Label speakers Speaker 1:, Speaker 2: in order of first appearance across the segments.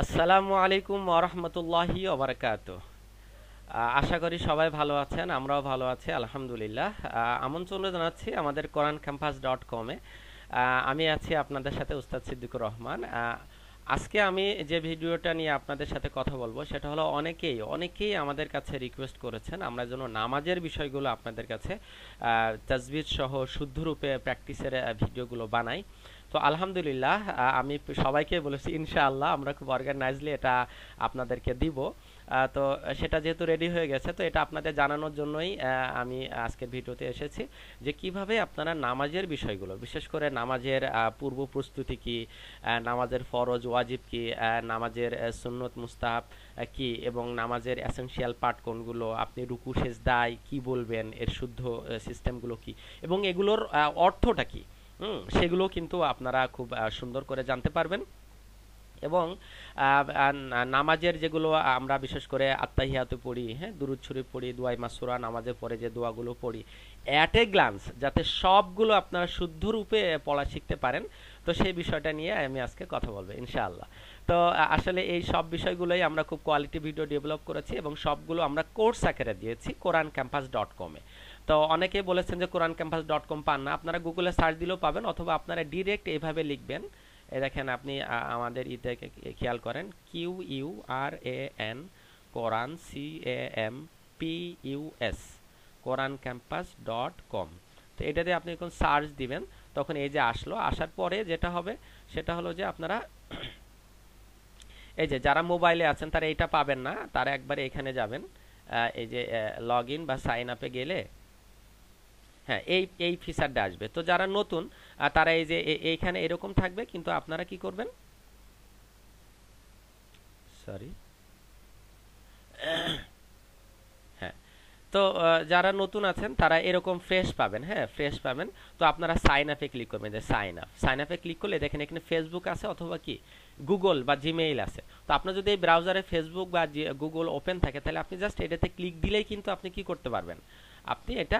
Speaker 1: আসসালামু আলাইকুম ওরহমতুল্লাহি ওবরকাত আশা করি সবাই ভালো আছেন আমরাও ভালো আছি আলহামদুলিল্লাহ আমন্ত্রণ জানাচ্ছি আমাদের কোরআন ক্যাম্পাস ডট কমে আমি আছি আপনাদের সাথে উস্তাদ সিদ্দিকুর রহমান আজকে আমি যে ভিডিওটা নিয়ে আপনাদের সাথে কথা বলবো সেটা হলো অনেকেই অনেকেই আমাদের কাছে রিকোয়েস্ট করেছেন আমরা যেন নামাজের বিষয়গুলো আপনাদের কাছে তাজবির সহ শুদ্ধরূপে প্র্যাকটিসের ভিডিওগুলো বানাই তো আলহামদুলিল্লাহ আমি সবাইকে বলেছি ইনশাআল্লাহ আমরা খুব অর্গানাইজলি এটা আপনাদেরকে দিব তো সেটা যেহেতু রেডি হয়ে গেছে তো এটা আপনাদের জানানোর জন্যই আমি আজকের ভিডিওতে এসেছি যে কিভাবে আপনারা নামাজের বিষয়গুলো বিশেষ করে নামাজের পূর্ব প্রস্তুতি কি নামাজের ফরজ ওয়াজিব কী নামাজের সুন্নত মুস্তাহাব কি এবং নামাজের অ্যাসেনশিয়াল পার্ট কোনগুলো আপনি রুকু দায় কি বলবেন এর শুদ্ধ সিস্টেমগুলো কি এবং এগুলোর অর্থটা কী হুম সেগুলো কিন্তু আপনারা খুব সুন্দর করে জানতে পারবেন এবং নামাজের যেগুলো আমরা বিশেষ করে আত্মাহিয়াতে পড়ি হ্যাঁ দুরুদ ছুরি পড়ি দুয়াই মাসুরা নামাজের পরে যে দোয়াগুলো পড়ি অ্যাট এ গ্লান্স যাতে সবগুলো আপনারা রূপে পড়া শিখতে পারেন তো সেই বিষয়টা নিয়ে আমি আজকে কথা বলবো ইনশাআল্লাহ তো আসলে এই সব বিষয়গুলোই আমরা খুব কোয়ালিটি ভিডিও ডেভেলপ করেছি এবং সবগুলো আমরা কোর্স আকারে দিয়েছি কোরআন ক্যাম্পাস ডট কমে তো অনেকে বলেছেন যে কোরআন ক্যাম্পাস ডট কম পান না আপনারা গুগলে সার্চ দিলেও পাবেন অথবা আপনারা ডিরেক্ট এইভাবে লিখবেন এ দেখেন আপনি আমাদের ইতে খেয়াল করেন Q U R A N Quran C A M P U S Quran campus dot com তো এটাতে আপনি যখন সার্চ দিবেন তখন এই যে আসলো আসার পরে যেটা হবে সেটা হলো যে আপনারা এই যে যারা মোবাইলে আছেন তারা এটা পাবেন না তারা একবারে এখানে যাবেন এই যে লগ ইন বা সাইন আপে গেলে হ্যাঁ এই এই ফিচারটা আসবে তো যারা নতুন তারা এই যে এইখানে এরকম থাকবে কিন্তু আপনারা কি করবেন সরি হ্যাঁ, তো যারা নতুন আছেন তারা এরকম ফ্রেশ পাবেন হ্যাঁ ফ্রেশ পাবেন তো আপনারা সাইন আপে ক্লিক করবেন যে সাইন আপ সাইন আপে ক্লিক করলে দেখেন এখানে ফেসবুক আছে অথবা কি গুগল বা জিমেইল আছে তো আপনার যদি এই ব্রাউজারে ফেসবুক বা গুগল ওপেন থাকে তাহলে আপনি জাস্ট এটাতে ক্লিক দিলেই কিন্তু আপনি কি করতে পারবেন আপনি এটা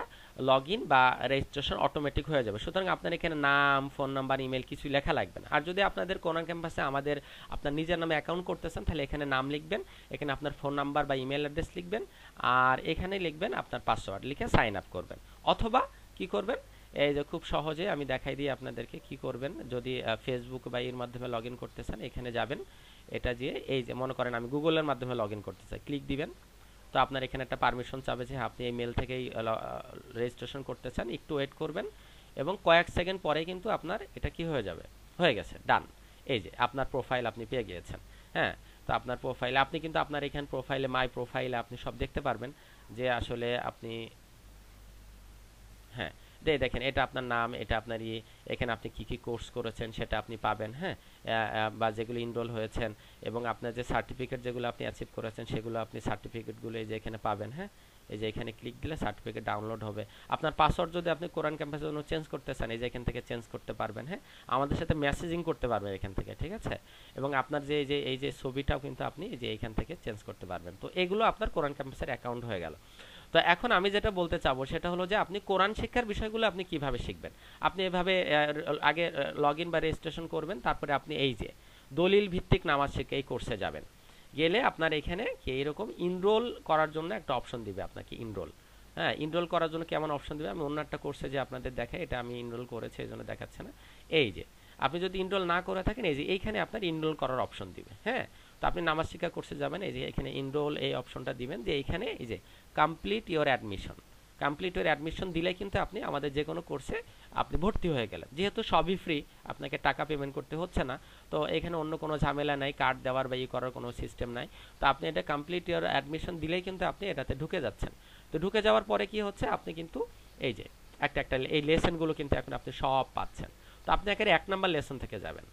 Speaker 1: লগ ইন বা রেজিস্ট্রেশন অটোমেটিক হয়ে যাবে সুতরাং আপনার এখানে নাম ফোন নাম্বার ইমেল কিছু লেখা লাগবে না আর যদি আপনাদের কোনো ক্যাম্পাসে আমাদের আপনার নিজের নামে অ্যাকাউন্ট করতেছেন তাহলে এখানে নাম লিখবেন এখানে আপনার ফোন নাম্বার বা ইমেল অ্যাড্রেস লিখবেন আর এখানে লিখবেন আপনার পাসওয়ার্ড লিখে সাইন আপ করবেন অথবা কি করবেন এই যে খুব সহজে আমি দেখাই দিই আপনাদেরকে কি করবেন যদি ফেসবুক বা এর মাধ্যমে লগ করতে চান এখানে যাবেন এটা দিয়ে এই যে মনে করেন আমি গুগলের মাধ্যমে লগ ইন করতে চাই ক্লিক দিবেন তো আপনার এখানে একটা পারমিশন চাবে যে হ্যাঁ, আপনি এই মেল থেকেই রেজিস্ট্রেশন করতে চান একটু ওয়েট করবেন এবং কয়েক সেকেন্ড পরে কিন্তু আপনার এটা কি হয়ে যাবে হয়ে গেছে ডান এই যে আপনার প্রোফাইল আপনি পেয়ে গিয়েছেন হ্যাঁ তো আপনার প্রোফাইলে আপনি কিন্তু আপনার এখানে প্রোফাইলে মাই প্রোফাইলে আপনি সব দেখতে পারবেন যে আসলে আপনি হ্যাঁ যে দেখেন এটা আপনার নাম এটা আপনার ইয়ে এখানে আপনি কি কি কোর্স করেছেন সেটা আপনি পাবেন হ্যাঁ বা যেগুলো ইনরোল হয়েছেন এবং আপনার যে সার্টিফিকেট যেগুলো আপনি অ্যাচিভ করেছেন সেগুলো আপনি সার্টিফিকেটগুলো এই যে এখানে পাবেন হ্যাঁ এই যে এখানে ক্লিক দিলে সার্টিফিকেট ডাউনলোড হবে আপনার পাসওয়ার্ড যদি আপনি কোরআন ক্যাম্পাসের জন্য চেঞ্জ করতে চান এই যে এখান থেকে চেঞ্জ করতে পারবেন হ্যাঁ আমাদের সাথে মেসেজিং করতে পারবেন এখান থেকে ঠিক আছে এবং আপনার যে এই যে এই যে ছবিটাও কিন্তু আপনি এই যে এখান থেকে চেঞ্জ করতে পারবেন তো এগুলো আপনার কোরআন ক্যাম্পাসের অ্যাকাউন্ট হয়ে গেল তো এখন আমি যেটা বলতে চাবো সেটা হলো যে আপনি কোরআন শিক্ষার বিষয়গুলো আপনি কিভাবে শিখবেন আপনি এভাবে আগে লগ ইন বা রেজিস্ট্রেশন করবেন তারপরে আপনি এই যে দলিল ভিত্তিক নামাজ শিখে এই কোর্সে যাবেন গেলে আপনার এখানে কি এইরকম ইনরোল করার জন্য একটা অপশন দিবে আপনাকে ইনরোল হ্যাঁ ইনরোল করার জন্য কেমন অপশন দেবে আমি অন্য একটা কোর্সে যে আপনাদের দেখাই এটা আমি ইনরোল করেছি এই জন্য দেখাচ্ছে না এই যে আপনি যদি ইনরোল না করে থাকেন এই যে এইখানে আপনার ইনরোল করার অপশন দিবে হ্যাঁ তো আপনি নামাজ শিক্ষা কোর্সে যাবেন এই যে এখানে ইনরোল এই অপশনটা দিবেন দিয়ে এখানে এই যে complete your admission complete your admission দিলে কিন্তু আপনি আমাদের যে কোনো কোর্সে আপনি ভর্তি হয়ে গেলেন যেহেতু সবই ফ্রি আপনাকে টাকা পেমেন্ট করতে হচ্ছে না তো এখানে অন্য কোনো ঝামেলা নাই কার্ড দেওয়ার বা ই করার কোনো সিস্টেম নাই তো আপনি এটা কমপ্লিট ইওর অ্যাডমিশন দিলেই কিন্তু আপনি এটাতে ঢুকে যাচ্ছেন তো ঢুকে যাওয়ার পরে কি হচ্ছে আপনি কিন্তু এই যে একটা একটা এই লেসেনগুলো কিন্তু এখন আপনি সব পাচ্ছেন তো আপনি একেবারে এক নাম্বার লেসন থেকে যাবেন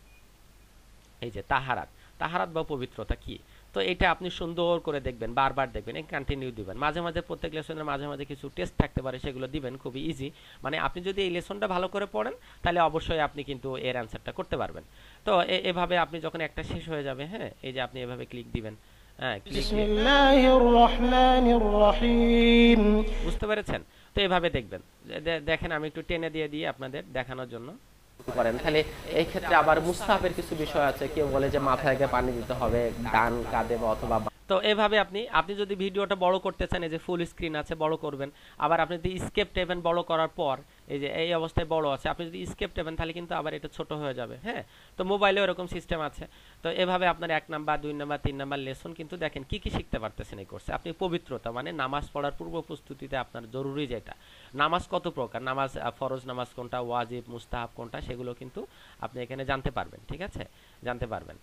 Speaker 1: এই যে তাহারাত তাহারাত বা পবিত্রতা কি তো এটা আপনি সুন্দর করে দেখবেন বারবার দেখবেন কন্টিনিউ দিবেন মাঝে মাঝে প্রত্যেক লেসনের মাঝে মাঝে কিছু টেস্ট থাকতে পারে সেগুলো দিবেন খুবই ইজি মানে আপনি যদি এই লেসনটা ভালো করে পড়েন তাহলে অবশ্যই আপনি কিন্তু এর অ্যান্সারটা করতে পারবেন তো এভাবে আপনি যখন একটা শেষ হয়ে যাবে হ্যাঁ এই যে আপনি এভাবে ক্লিক দিবেন হ্যাঁ, বুঝতে পেরেছেন তো এভাবে দেখবেন দেখেন আমি একটু টেনে দিয়ে দিই আপনাদের দেখানোর জন্য করেন তাহলে এই ক্ষেত্রে আবার মুস্তাফের কিছু বিষয় আছে কেউ বলে যে মাথায় পানি দিতে হবে ডান কাঁধে বা অথবা তো এভাবে আপনি আপনি যদি ভিডিওটা বড় করতে চান এই যে ফুল স্ক্রিন আছে বড় করবেন আবার আপনি যদি স্কেপ টেবেন বড় করার পর এই যে এই অবস্থায় বড় আছে আপনি যদি স্কেপ টেবেন তাহলে কিন্তু আবার এটা ছোট হয়ে যাবে হ্যাঁ তো মোবাইলেও এরকম সিস্টেম আছে তো এভাবে আপনার এক নাম্বার দুই নাম্বার তিন নাম্বার লেসন কিন্তু দেখেন কি কি শিখতে পারতেছেন এই কোর্সে আপনি পবিত্রতা মানে নামাজ পড়ার পূর্ব প্রস্তুতিতে আপনার জরুরি যেটা নামাজ কত প্রকার নামাজ ফরজ নামাজ কোনটা ওয়াজিব মুস্তাহাব কোনটা সেগুলো কিন্তু আপনি এখানে জানতে পারবেন ঠিক আছে জানতে পারবেন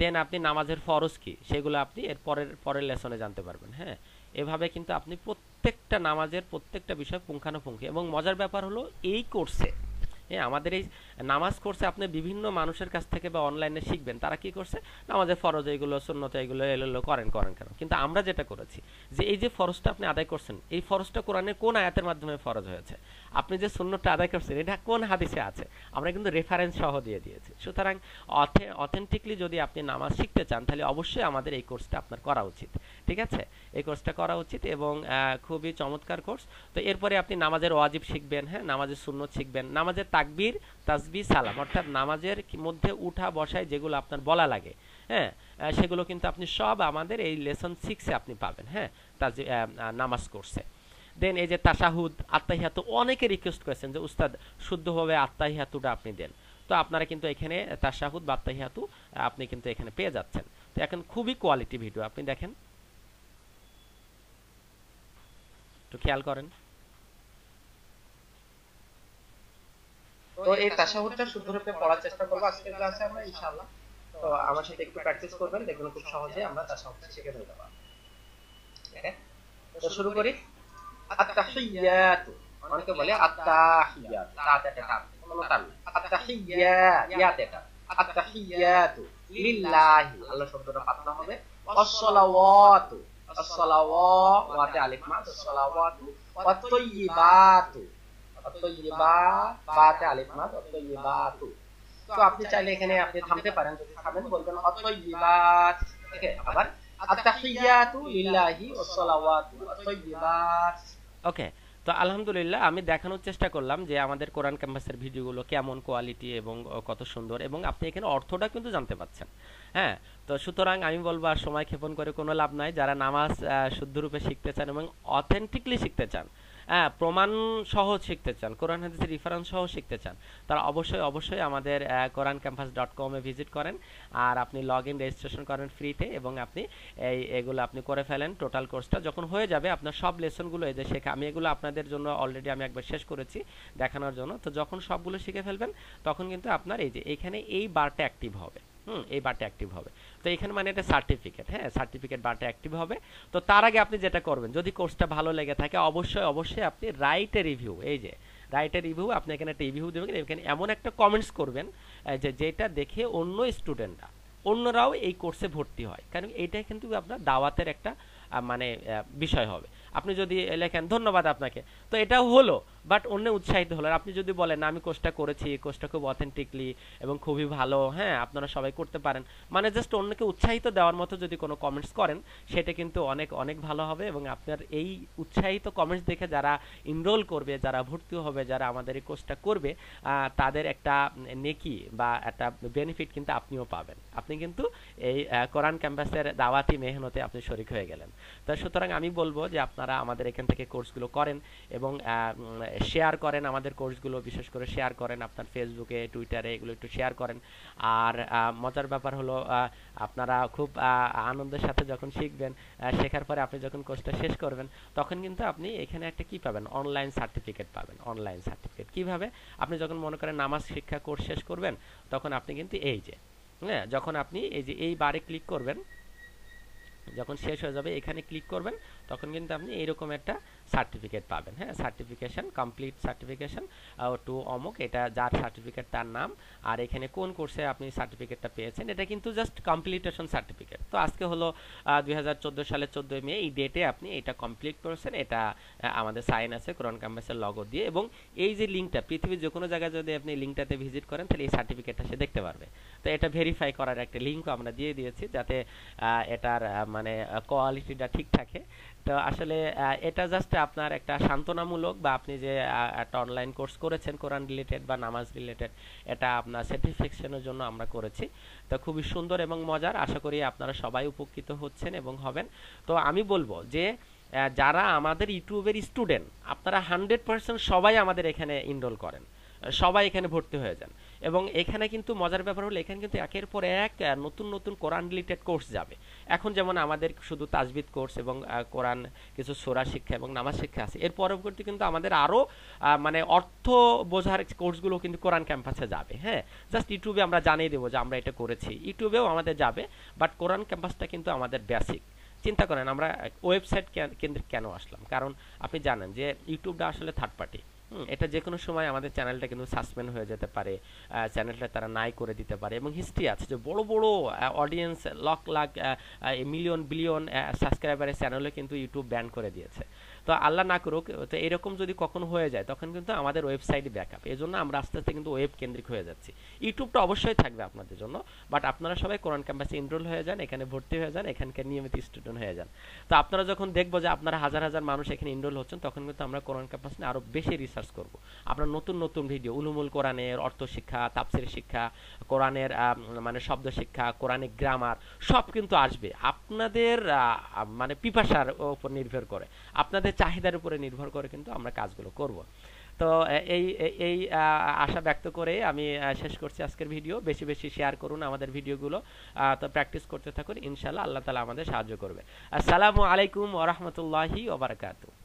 Speaker 1: দেন আপনি নামাজের ফরজ কি সেগুলো আপনি এরপর পরের পরের লেসনে জানতে পারবেন হ্যাঁ এভাবে কিন্তু আপনি প্রত্যেকটা নামাজের প্রত্যেকটা বিষয় পুঙ্খানুপুঙ্খি এবং মজার ব্যাপার হলো এই কোর্সে হ্যাঁ আমাদের এই নামাজ কোর্সে আপনি বিভিন্ন মানুষের কাছ থেকে বা অনলাইনে শিখবেন তারা কি করছে নামাজের ফরজ এইগুলো সুন্নত এইগুলো এলো করেন করেন কেন কিন্তু আমরা যেটা করেছি যে এই যে ফরজটা আপনি আদায় করছেন এই ফরজটা কোরআনে কোন আয়াতের মাধ্যমে ফরজ হয়েছে আপনি যে সুন্নতটা আদায় করছেন এটা কোন হাদিসে আছে আমরা কিন্তু রেফারেন্স সহ দিয়ে দিয়েছি সুতরাং অথেন্টিকলি যদি আপনি নামাজ শিখতে চান তাহলে অবশ্যই আমাদের এই কোর্সটা আপনার করা উচিত ঠিক আছে এই কোর্সটা করা উচিত এবং খুবই চমৎকার কোর্স তো এরপরে আপনি নামাজের ওয়াজিব শিখবেন হ্যাঁ নামাজের সুন্নত শিখবেন নামাজের তাকবির তাসবি সালাম অর্থাৎ নামাজের মধ্যে উঠা বসায় যেগুলো আপনার বলা লাগে হ্যাঁ সেগুলো কিন্তু আপনি সব আমাদের এই লেসন সিক্সে আপনি পাবেন হ্যাঁ তাজি নামাজ করছে দেন এই যে তাসাহুদ আত্মাহিয়াতু অনেকে রিকোয়েস্ট করেছেন যে উস্তাদ শুদ্ধভাবে আত্মাহিয়াতুটা আপনি দেন তো আপনারা কিন্তু এখানে তাসাহুদ বা আত্মাহিয়াতু আপনি কিন্তু এখানে পেয়ে যাচ্ছেন তো এখন খুবই কোয়ালিটি ভিডিও আপনি দেখেন একটু খেয়াল করেন তো এই তাসাহুদটা শুদ্ধরূপে পড়ার চেষ্টা করবো আজকের ক্লাসে আমরা ইনশাল্লাহ তো আমার সাথে একটু প্র্যাকটিস করবেন দেখবেন খুব সহজে আমরা তাসাহুদটা শিখে ফেলতে পারবো তো শুরু করি অনেকে বলে আত্তাহিয়াত কোনো আত্তাহিয়াত আল্লাহ পাতলা হবে ওয়াতে আলিফ মা ওয়াত আলহামদুলিল্লাহ আমি দেখানোর চেষ্টা করলাম যে আমাদের কোরআন ক্যাম্পাসের ভিডিওগুলো কেমন কোয়ালিটি এবং কত সুন্দর এবং আপনি এখানে অর্থটা কিন্তু জানতে পাচ্ছেন হ্যাঁ তো সুতরাং আমি বলবো আর সময় ক্ষেপণ করে কোনো লাভ নাই যারা নামাজ শুদ্ধরূপে শিখতে চান এবং অথেন্টিকলি শিখতে চান হ্যাঁ প্রমাণ সহ শিখতে চান কোরআন হাদিসের রিফারেন্স সহ শিখতে চান তারা অবশ্যই অবশ্যই আমাদের কোরআন ক্যাম্পাস ডট কমে ভিজিট করেন আর আপনি লগ ইন রেজিস্ট্রেশন করেন ফ্রিতে এবং আপনি এই এগুলো আপনি করে ফেলেন টোটাল কোর্সটা যখন হয়ে যাবে আপনার সব লেসনগুলো এই যে শেখা আমি এগুলো আপনাদের জন্য অলরেডি আমি একবার শেষ করেছি দেখানোর জন্য তো যখন সবগুলো শিখে ফেলবেন তখন কিন্তু আপনার এই যে এখানে এই বারটা অ্যাক্টিভ হবে হুম এই বারটা অ্যাক্টিভ হবে তো এখানে মানে এটা সার্টিফিকেট হ্যাঁ সার্টিফিকেট বারটা অ্যাক্টিভ হবে তো তার আগে আপনি যেটা করবেন যদি কোর্সটা ভালো লেগে থাকে অবশ্যই অবশ্যই আপনি রাইট এ রিভিউ এই যে রাইটের রিভিউ আপনি এখানে একটা রিভিউ দেবেন এখানে এমন একটা কমেন্টস করবেন যে যেটা দেখে অন্য স্টুডেন্টরা অন্যরাও এই কোর্সে ভর্তি হয় কারণ এটা কিন্তু আপনার দাওয়াতের একটা মানে বিষয় হবে আপনি যদি লেখেন ধন্যবাদ আপনাকে তো এটাও হলো বাট অন্য উৎসাহিত হলো আপনি যদি বলেন আমি কোর্সটা করেছি কোর্সটা খুব অথেন্টিকলি এবং খুবই ভালো হ্যাঁ আপনারা সবাই করতে পারেন মানে জাস্ট অন্যকে উৎসাহিত দেওয়ার মতো যদি কোনো কমেন্টস করেন সেটা কিন্তু অনেক অনেক ভালো হবে এবং আপনার এই উৎসাহিত কমেন্টস দেখে যারা ইনরোল করবে যারা ভর্তি হবে যারা আমাদের এই কোর্সটা করবে তাদের একটা নেকি বা একটা বেনিফিট কিন্তু আপনিও পাবেন আপনি কিন্তু এই কোরআন ক্যাম্পাসের দাওয়াতি মেহনতে আপনি শরিক হয়ে গেলেন তো সুতরাং আমি বলবো যে আপনার আপনারা আমাদের এখান থেকে কোর্সগুলো করেন এবং শেয়ার করেন আমাদের কোর্সগুলো বিশেষ করে শেয়ার করেন আপনার ফেসবুকে টুইটারে এগুলো একটু শেয়ার করেন আর মজার ব্যাপার হলো আপনারা খুব আনন্দের সাথে যখন শিখবেন শেখার পরে আপনি যখন কোর্সটা শেষ করবেন তখন কিন্তু আপনি এখানে একটা কি পাবেন অনলাইন সার্টিফিকেট পাবেন অনলাইন সার্টিফিকেট কিভাবে আপনি যখন মনে করেন নামাজ শিক্ষা কোর্স শেষ করবেন তখন আপনি কিন্তু এই যে হ্যাঁ যখন আপনি এই যে এই বারে ক্লিক করবেন যখন শেষ হয়ে যাবে এখানে ক্লিক করবেন তখন কিন্তু আপনি এরকম একটা সার্টিফিকেট পাবেন হ্যাঁ সার্টিফিকেশন কমপ্লিট সার্টিফিকেশন টু অমুক এটা যার সার্টিফিকেট তার নাম আর এখানে কোন কোর্সে আপনি সার্টিফিকেটটা পেয়েছেন এটা কিন্তু জাস্ট কমপ্লিটেশন সার্টিফিকেট তো আজকে হলো দুই সালের চোদ্দোই মে এই ডেটে আপনি এটা কমপ্লিট করেছেন এটা আমাদের সাইন আছে কোরআন ক্যাম্পাসের লগো দিয়ে এবং এই যে লিঙ্কটা পৃথিবীর যে কোনো জায়গায় যদি আপনি লিঙ্কটাতে ভিজিট করেন তাহলে এই সার্টিফিকেটটা সে দেখতে পারবে তো এটা ভেরিফাই করার একটা লিঙ্কও আমরা দিয়ে দিয়েছি যাতে এটার মানে কোয়ালিটিটা ঠিক থাকে তো আসলে এটা জাস্ট আপনার একটা সান্ত্বনামূলক বা আপনি যে একটা অনলাইন কোর্স করেছেন কোরআন রিলেটেড বা নামাজ রিলেটেড এটা আপনার স্যাটিসফ্যাকশনের জন্য আমরা করেছি তো খুবই সুন্দর এবং মজার আশা করি আপনারা সবাই উপকৃত হচ্ছেন এবং হবেন তো আমি বলবো যে যারা আমাদের ইউটিউবের স্টুডেন্ট আপনারা হান্ড্রেড পার্সেন্ট সবাই আমাদের এখানে ইনরোল করেন সবাই এখানে ভর্তি হয়ে যান এবং এখানে কিন্তু মজার ব্যাপার হলো এখানে কিন্তু একের পর এক নতুন নতুন কোরআন রিলেটেড কোর্স যাবে এখন যেমন আমাদের শুধু তাজবিদ কোর্স এবং কোরআন কিছু সোরা শিক্ষা এবং নামাজ শিক্ষা আছে এর পরবর্তী কিন্তু আমাদের আরও মানে অর্থ বোঝার কোর্সগুলো কিন্তু কোরআন ক্যাম্পাসে যাবে হ্যাঁ জাস্ট ইউটিউবে আমরা জানিয়ে দেবো যে আমরা এটা করেছি ইউটিউবেও আমাদের যাবে বাট কোরআন ক্যাম্পাসটা কিন্তু আমাদের বেসিক চিন্তা করেন আমরা ওয়েবসাইট কেন্দ্রিক কেন আসলাম কারণ আপনি জানেন যে ইউটিউবটা আসলে থার্ড পার্টি এটা যে কোনো সময় আমাদের চ্যানেলটা কিন্তু সাসপেন্ড হয়ে যেতে পারে চ্যানেলটা তারা নাই করে দিতে পারে এবং হিস্ট্রি আছে যে বড় বড় অডিয়েন্স লক লাখ মিলিয়ন বিলিয়ন সাবস্ক্রাইবারের চ্যানেলও কিন্তু ইউটিউব ব্যান করে দিয়েছে তো আল্লাহ না করুক তো এরকম যদি কখনো হয়ে যায় তখন কিন্তু আমাদের ওয়েবসাইট ব্যাকআপ এই জন্য আমরা আস্তে আস্তে কিন্তু ওয়েব কেন্দ্রিক হয়ে যাচ্ছি ইউটিউবটা অবশ্যই থাকবে আপনাদের জন্য বাট আপনারা সবাই কোরআন ক্যাম্পাসে এনরোল হয়ে যান এখানে ভর্তি হয়ে যান এখানকার নিয়মিত স্টুডেন্ট হয়ে যান তো আপনারা যখন দেখবো যে আপনারা হাজার হাজার মানুষ এখানে এনরোল হচ্ছেন তখন কিন্তু আমরা কোরআন ক্যাম্পাস নিয়ে আরও বেশি রিসার্চ করব আপনার নতুন নতুন ভিডিও উলুমুল কোরআনের অর্থ শিক্ষা তাপসির শিক্ষা কোরআনের মানে শব্দ শিক্ষা কোরআনের গ্রামার সব কিন্তু আসবে আপনাদের মানে পিপাসার উপর নির্ভর করে আপনাদের চাহিদার উপরে নির্ভর করে কিন্তু আমরা কাজগুলো করব তো এই এই আশা ব্যক্ত করে আমি শেষ করছি আজকের ভিডিও বেশি বেশি শেয়ার করুন আমাদের ভিডিওগুলো তো প্র্যাকটিস করতে থাকুন ইনশাল্লাহ আল্লাহ তালা আমাদের সাহায্য করবে আসসালামু আলাইকুম ওরহমতুল্লাহি ওবরাকাতু